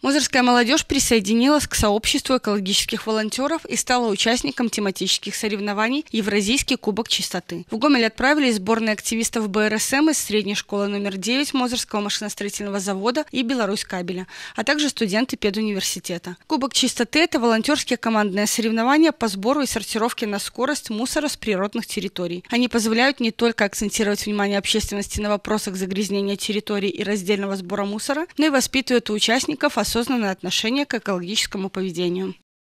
Мозырская молодежь присоединилась к сообществу экологических волонтеров и стала участником тематических соревнований «Евразийский кубок чистоты». В Гомель отправились сборные активистов БРСМ из средней школы номер 9 Мозырского машиностроительного завода и Беларусь кабеля, а также студенты педуниверситета. Кубок чистоты – это волонтерские командные соревнования по сбору и сортировке на скорость мусора с природных территорий. Они позволяют не только акцентировать внимание общественности на вопросах загрязнения территорий и раздельного сбора мусора, но и воспитывают у участников – осознанное отношение к экологическому поведению.